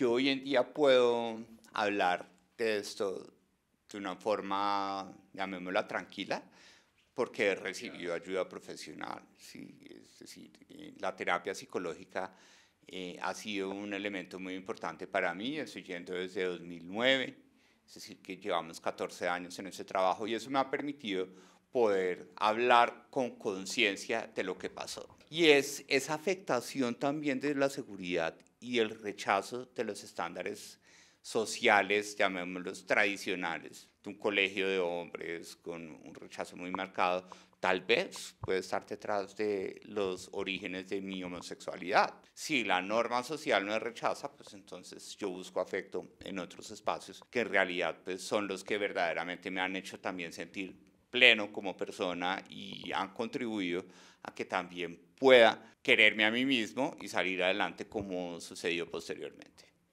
yo hoy en día puedo hablar de esto de una forma, llamémosla tranquila, porque he recibido ayuda profesional. ¿sí? Es decir, eh, la terapia psicológica eh, ha sido un elemento muy importante para mí, estoy yendo desde 2009, es decir, que llevamos 14 años en ese trabajo y eso me ha permitido poder hablar con conciencia de lo que pasó. Y es esa afectación también de la seguridad y el rechazo de los estándares sociales, llamémoslos tradicionales, de un colegio de hombres con un rechazo muy marcado, tal vez puede estar detrás de los orígenes de mi homosexualidad. Si la norma social no rechaza, pues entonces yo busco afecto en otros espacios que en realidad pues, son los que verdaderamente me han hecho también sentir pleno como persona y han contribuido a que también pueda quererme a mí mismo y salir adelante como sucedió posteriormente.